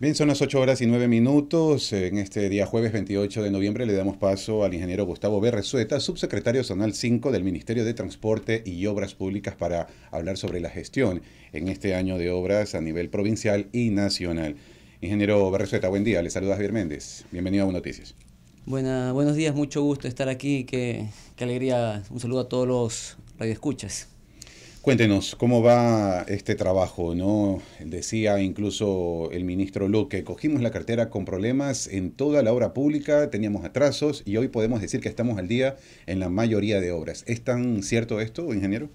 Bien, son las 8 horas y 9 minutos. En este día jueves 28 de noviembre le damos paso al ingeniero Gustavo Berrezueta, subsecretario zonal 5 del Ministerio de Transporte y Obras Públicas para hablar sobre la gestión en este año de obras a nivel provincial y nacional. Ingeniero Berrezueta, buen día. Le saluda Javier Méndez. Bienvenido a Un Noticias. buenos días, mucho gusto estar aquí. Qué, qué alegría. Un saludo a todos los radioescuchas. Cuéntenos, ¿cómo va este trabajo? ¿no? Decía incluso el ministro Luque, cogimos la cartera con problemas en toda la obra pública, teníamos atrasos y hoy podemos decir que estamos al día en la mayoría de obras. ¿Es tan cierto esto, ingeniero?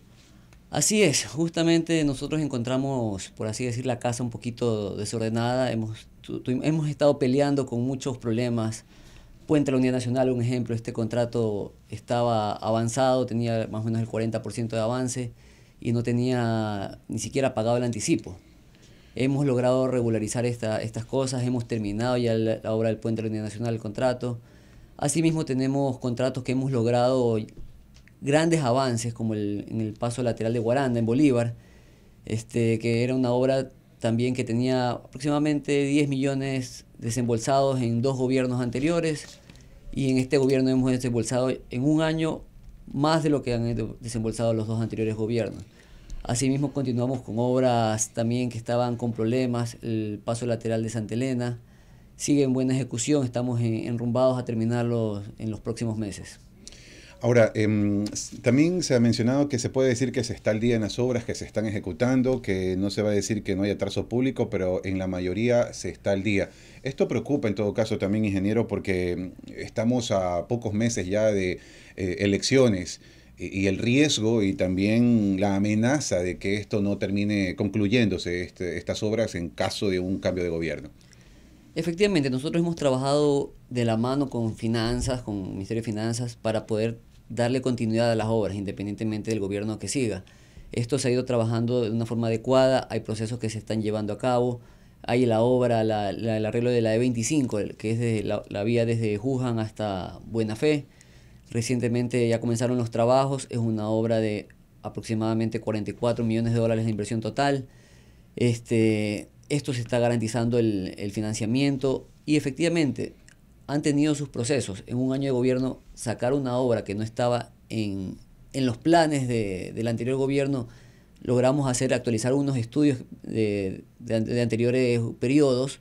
Así es, justamente nosotros encontramos, por así decir, la casa un poquito desordenada, hemos, estado peleando con muchos problemas. Puente la Unidad Nacional, un ejemplo, este contrato estaba avanzado, tenía más o menos el 40% de avance y no tenía ni siquiera pagado el anticipo. Hemos logrado regularizar esta, estas cosas, hemos terminado ya la, obra del Puente de Nacional, el contrato. Asimismo tenemos contratos que hemos logrado grandes avances, como el, en el paso lateral de Guaranda, en Bolívar, este, que era una obra también que tenía aproximadamente 10 millones desembolsados en dos gobiernos anteriores y en este gobierno hemos desembolsado en un año más de lo que han desembolsado los dos anteriores gobiernos. Asimismo, continuamos con obras también que estaban con problemas, el paso lateral de Santa Elena sigue en buena ejecución, estamos enrumbados a terminarlo en los próximos meses. Ahora, em, también se ha mencionado que se puede decir que se está al día en las obras que se están ejecutando, que no se va a decir que no hay atraso público, pero en la mayoría se está al día. Esto preocupa en todo caso también, ingeniero, porque em, estamos a pocos meses ya de eh, elecciones y el riesgo y también la amenaza de que esto no termine concluyéndose, este, estas obras, en caso de un cambio de gobierno. Efectivamente, nosotros hemos trabajado de la mano con finanzas, con Ministerio de Finanzas, para poder darle continuidad a las obras, independientemente del gobierno que siga. Esto se ha ido trabajando de una forma adecuada, hay procesos que se están llevando a cabo, hay la obra, el arreglo de la E25, que es la, vía desde Juján hasta Buena Fe. Recientemente ya comenzaron los trabajos, es una obra de aproximadamente 44 millones de dólares de inversión total. Este, esto se está garantizando el, el financiamiento y efectivamente han tenido sus procesos. En un año de gobierno, sacar una obra que no estaba en, los planes de, del anterior gobierno, logramos hacer actualizar unos estudios de, anteriores periodos,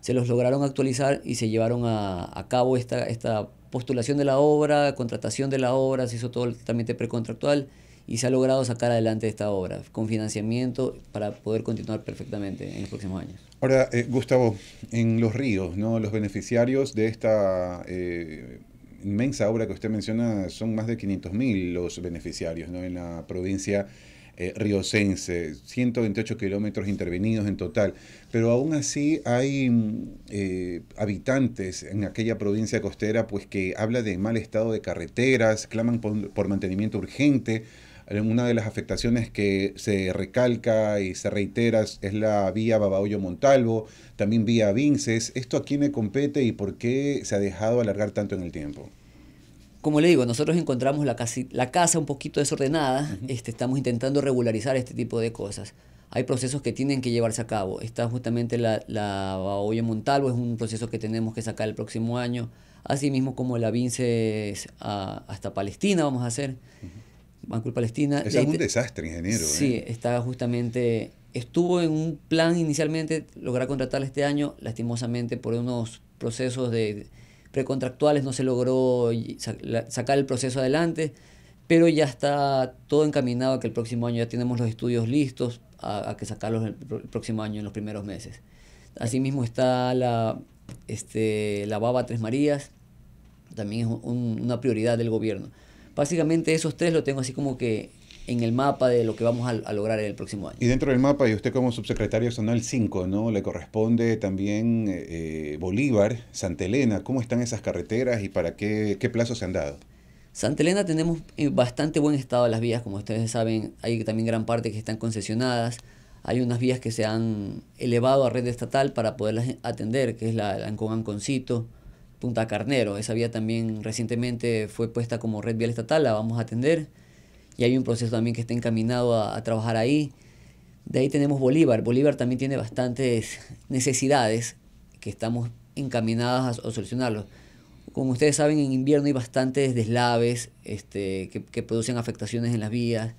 se los lograron actualizar y se llevaron a, cabo esta, esta postulación de la obra, contratación de la obra, se hizo todo el trámite precontractual y se ha logrado sacar adelante esta obra con financiamiento para poder continuar perfectamente en los próximos años. Ahora, eh, Gustavo, en los ríos, ¿no? los beneficiarios de esta eh, inmensa obra que usted menciona son más de 500.000 los beneficiarios en la provincia eh, riocense, 128 kilómetros intervenidos en total, pero aún así hay mm, eh, habitantes en aquella provincia costera pues que habla de mal estado de carreteras, claman por mantenimiento urgente, eh, una de las afectaciones que se recalca y se reitera es la vía Babahoyo-Montalvo, también vía Vinces. ¿Esto a quién le compete y por qué se ha dejado alargar tanto en el tiempo? como le digo, nosotros encontramos la, casa un poquito desordenada, este, estamos intentando regularizar este tipo de cosas. Hay procesos que tienen que llevarse a cabo. Está justamente la, la Montalvo, es un proceso que tenemos que sacar el próximo año, así mismo como la Vinces hasta Palestina vamos a hacer. Banco Palestina. es un desastre, ingeniero. Sí, eh. está justamente, estuvo en un plan inicialmente lograr contratar este año, lastimosamente por unos procesos de precontractuales no se logró sacar el proceso adelante, pero ya está todo encaminado a que el próximo año ya tenemos los estudios listos a, que sacarlos el, próximo año en los primeros meses. Asimismo está la, este, la Baba Tres Marías, también es una prioridad del gobierno. Básicamente esos tres lo tengo así como que en el mapa de lo que vamos a, lograr en el próximo año. Y dentro del mapa, y usted como subsecretario son el 5, ¿no? Le corresponde también eh, Bolívar, Santa Elena. ¿Cómo están esas carreteras y para qué, qué plazo se han dado? Santa Elena tenemos eh, bastante buen estado las vías, como ustedes saben, hay también gran parte que están concesionadas. Hay unas vías que se han elevado a red estatal para poderlas atender, que es la, la Ancon Punta Carnero. Esa vía también recientemente fue puesta como red vial estatal, la vamos a atender. Y hay un proceso también que está encaminado a, trabajar ahí. De ahí tenemos Bolívar. Bolívar también tiene bastantes necesidades que estamos encaminadas a, solucionarlos. Como ustedes saben, en invierno hay bastantes deslaves este, que, producen afectaciones en las vías,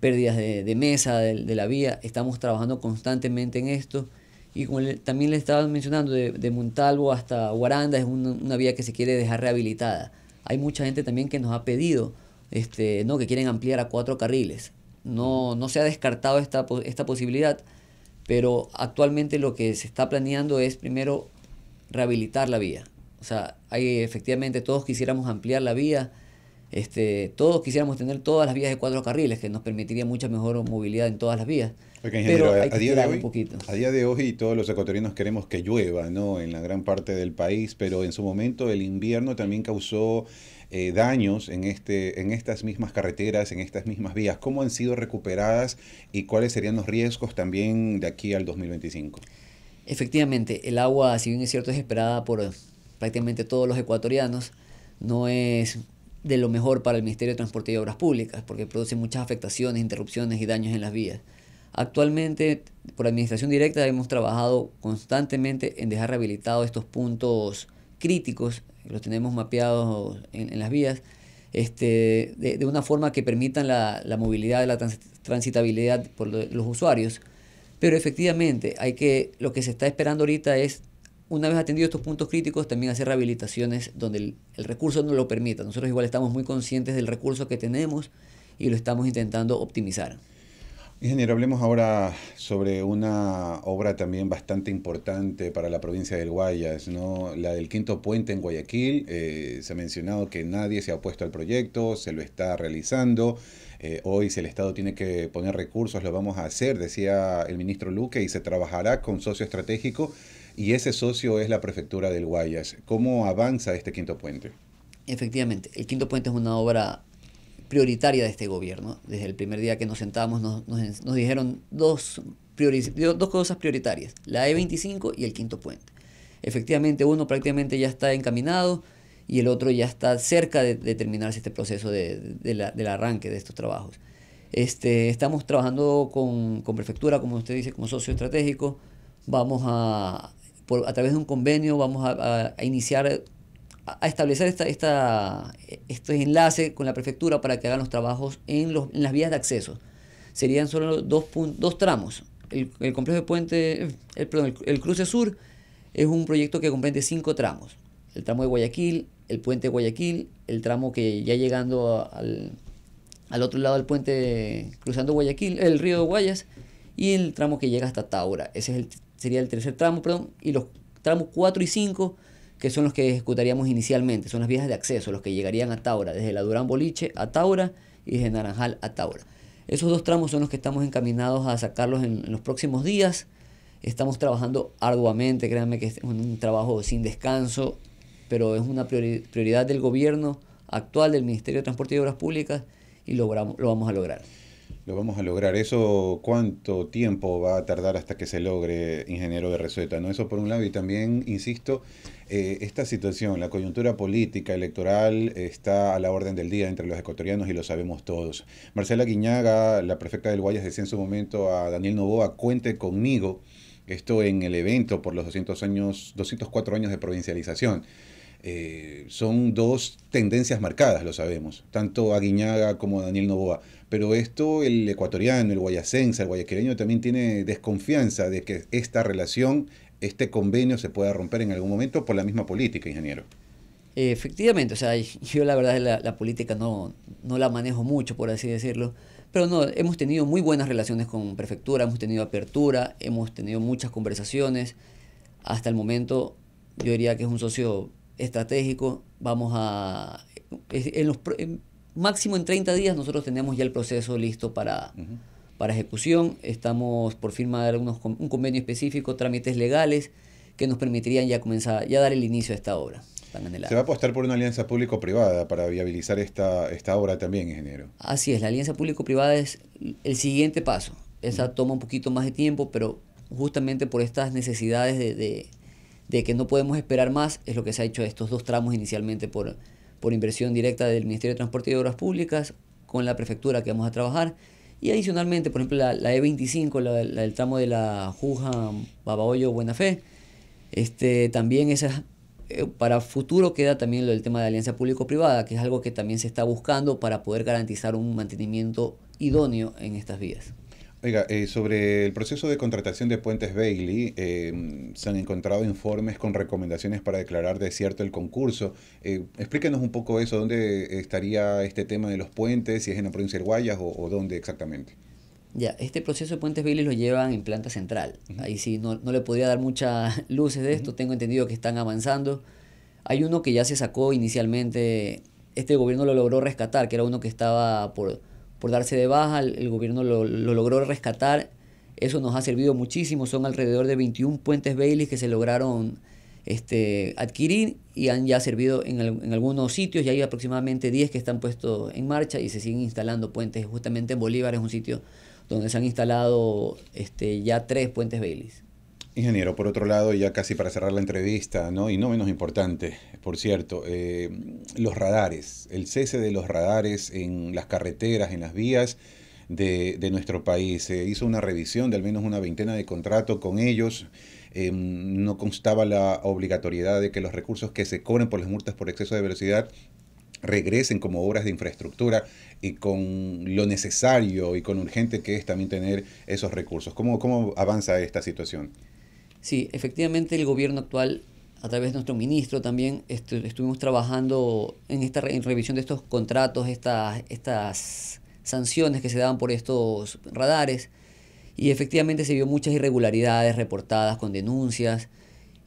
pérdidas de, mesa de la vía. Estamos trabajando constantemente en esto. Y como le, también le estaba mencionando, de, Montalvo hasta Guaranda es una vía que se quiere dejar rehabilitada. Hay mucha gente también que nos ha pedido este, no, que quieren ampliar a cuatro carriles. No, no se ha descartado esta, esta posibilidad, pero actualmente lo que se está planeando es primero rehabilitar la vía. O sea, hay, efectivamente todos quisiéramos ampliar la vía, este, todos quisiéramos tener todas las vías de cuatro carriles, que nos permitiría mucha mejor movilidad en todas las vías. Pero a, día de hoy, todos los ecuatorianos queremos que llueva, ¿no? En la gran parte del país, pero en su momento el invierno también causó eh, daños en, este, en estas mismas carreteras, en estas mismas vías. ¿Cómo han sido recuperadas y cuáles serían los riesgos también de aquí al 2025? Efectivamente, el agua, si bien es cierto, es esperada por prácticamente todos los ecuatorianos, no es de lo mejor para el Ministerio de Transporte y Obras Públicas, porque produce muchas afectaciones, interrupciones y daños en las vías. Actualmente, por administración directa, hemos trabajado constantemente en dejar rehabilitados estos puntos críticos, los tenemos mapeados en, las vías, este, de, una forma que permitan la, movilidad movilidad, la transitabilidad por los usuarios. Pero efectivamente, hay que, lo que se está esperando ahorita es una vez atendidos estos puntos críticos, también hacer rehabilitaciones donde el, recurso no lo permita. Nosotros igual estamos muy conscientes del recurso que tenemos y lo estamos intentando optimizar. Ingeniero, hablemos ahora sobre una obra también bastante importante para la provincia del Guayas, ¿no? la del Quinto Puente en Guayaquil. Eh, se ha mencionado que nadie se ha opuesto al proyecto, se lo está realizando. Eh, hoy si el Estado tiene que poner recursos, lo vamos a hacer, decía el ministro Luque, y se trabajará con socio estratégico y ese socio es la prefectura del Guayas. ¿Cómo avanza este quinto puente? Efectivamente, el quinto puente es una obra prioritaria de este gobierno. Desde el primer día que nos sentamos nos, dijeron dos, dos cosas prioritarias, la E25 y el quinto puente. Efectivamente, uno prácticamente ya está encaminado y el otro ya está cerca de, terminarse este proceso del arranque de estos trabajos. Este, estamos trabajando con, con prefectura, como usted dice, como socio estratégico. Vamos a a través de un convenio vamos a, iniciar a establecer esta, esta, este enlace con la prefectura para que hagan los trabajos en, las vías de acceso. Serían solo dos, dos tramos. El, complejo de puente, el, perdón, el, cruce sur es un proyecto que comprende cinco tramos. El tramo de Guayaquil, el puente de Guayaquil, el tramo que ya llegando al, otro lado del puente cruzando Guayaquil, el río de Guayas, y el tramo que llega hasta Taura. Ese es el sería el tercer tramo, perdón, y los tramos 4 y 5, que son los que ejecutaríamos inicialmente, son las vías de acceso, los que llegarían a Taura, desde la Durán Boliche a Taura y desde Naranjal a Taura. Esos dos tramos son los que estamos encaminados a sacarlos en, los próximos días. Estamos trabajando arduamente, créanme que es un, trabajo sin descanso, pero es una prioridad del gobierno actual, del Ministerio de Transporte y Obras Públicas, y lo vamos a lograr lo vamos a lograr. Eso, ¿cuánto tiempo va a tardar hasta que se logre, ingeniero de receta? ¿no? Eso por un lado, y también, insisto, eh, esta situación, la coyuntura política, electoral, está a la orden del día entre los ecuatorianos y lo sabemos todos. Marcela Guiñaga, la prefecta del Guayas, decía en su momento a Daniel Novoa, cuente conmigo, esto en el evento por los 200 años, 204 años de provincialización. Eh, son dos tendencias marcadas, lo sabemos, tanto a Aguiñaga como Daniel Novoa. Pero esto el ecuatoriano, el guayacense, el guayaquileño también tiene desconfianza de que esta relación, este convenio se pueda romper en algún momento por la misma política, ingeniero. Efectivamente, o sea, yo la verdad la, la política no, no la manejo mucho, por así decirlo, pero no, hemos tenido muy buenas relaciones con prefectura, hemos tenido apertura, hemos tenido muchas conversaciones. Hasta el momento yo diría que es un socio estratégico, vamos a... En los, máximo en 30 días nosotros tenemos ya el proceso listo para, para ejecución. Estamos por firmar unos, un convenio específico, trámites legales que nos permitirían ya comenzar, ya dar el inicio a esta obra. Se va a apostar por una alianza público-privada para viabilizar esta, esta obra también, ingeniero. Así es, la alianza público-privada es el siguiente paso. Esa toma un poquito más de tiempo, pero justamente por estas necesidades de de que no podemos esperar más, es lo que se ha hecho estos dos tramos inicialmente por, por inversión directa del Ministerio de Transporte y Obras Públicas con la prefectura que vamos a trabajar. Y adicionalmente, por ejemplo, la, la E25, el tramo de la Juja, Babahoyo, Buena Fe, este, también eh, para futuro queda también lo del tema de alianza público-privada, que es algo que también se está buscando para poder garantizar un mantenimiento idóneo en estas vías. Oiga, eh, sobre el proceso de contratación de Puentes Bailey, em, se han encontrado informes con recomendaciones para declarar desierto el concurso. Eh, explíquenos un poco eso, ¿dónde estaría este tema de los puentes? Si es en la provincia de Guayas o, dónde exactamente. Ya, este proceso de Puentes Bailey lo llevan en planta central. Ahí sí, no, le podría dar muchas luces de esto, tengo entendido que están avanzando. Hay uno que ya se sacó inicialmente, este gobierno lo logró rescatar, que era uno que estaba por por darse de baja, el, gobierno lo, logró rescatar, eso nos ha servido muchísimo, son alrededor de 21 puentes Bailey que se lograron este, adquirir y han ya servido en, algunos sitios, ya hay aproximadamente 10 que están puestos en marcha y se siguen instalando puentes, justamente en Bolívar es un sitio donde se han instalado este, ya tres puentes Bailey. Ingeniero, por otro lado, ya casi para cerrar la entrevista, ¿no? y no menos importante, por cierto, eh, los radares, el cese de los radares en las carreteras, en las vías de, de nuestro país. Se hizo una revisión de al menos una veintena de contratos con ellos. Em, no constaba la obligatoriedad de que los recursos que se cobren por las multas por exceso de velocidad regresen como obras de infraestructura y con lo necesario y con urgente que es también tener esos recursos. ¿Cómo, cómo avanza esta situación? Sí, efectivamente el gobierno actual, a través de nuestro ministro también, estuvimos trabajando en esta revisión de estos contratos, estas, sanciones que se daban por estos radares, y efectivamente se vio muchas irregularidades reportadas con denuncias,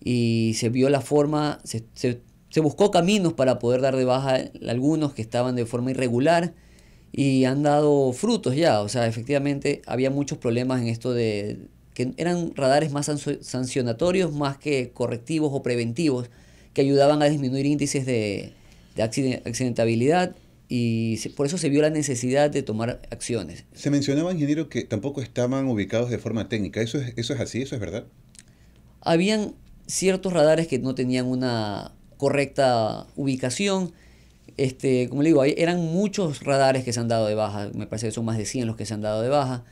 y se vio la forma, se, se buscó caminos para poder dar de baja a algunos que estaban de forma irregular, y han dado frutos ya, o sea, efectivamente había muchos problemas en esto de que eran radares más sancionatorios más que correctivos o preventivos, que ayudaban a disminuir índices de, accidentabilidad y por eso se vio la necesidad de tomar acciones. Se mencionaba, ingeniero, que tampoco estaban ubicados de forma técnica. ¿Eso es, eso es así? ¿Eso es verdad? Habían ciertos radares que no tenían una correcta ubicación. Este, como le digo, eran muchos radares que se han dado de baja. Me parece que son más de 100 los que se han dado de baja.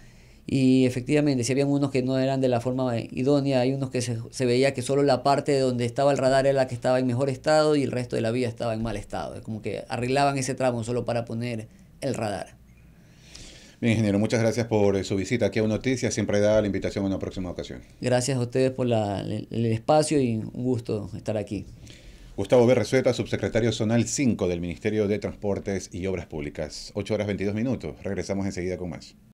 Y efectivamente, si habían unos que no eran de la forma idónea, hay unos que se, veía que solo la parte donde estaba el radar era la que estaba en mejor estado y el resto de la vía estaba en mal estado. es Como que arreglaban ese tramo solo para poner el radar. Bien, ingeniero, muchas gracias por eh, su visita aquí a Noticias. Siempre da la invitación a una próxima ocasión. Gracias a ustedes por el, espacio y un gusto estar aquí. Gustavo Berrezueta, subsecretario zonal 5 del Ministerio de Transportes y Obras Públicas. 8 horas 22 minutos. Regresamos enseguida con más.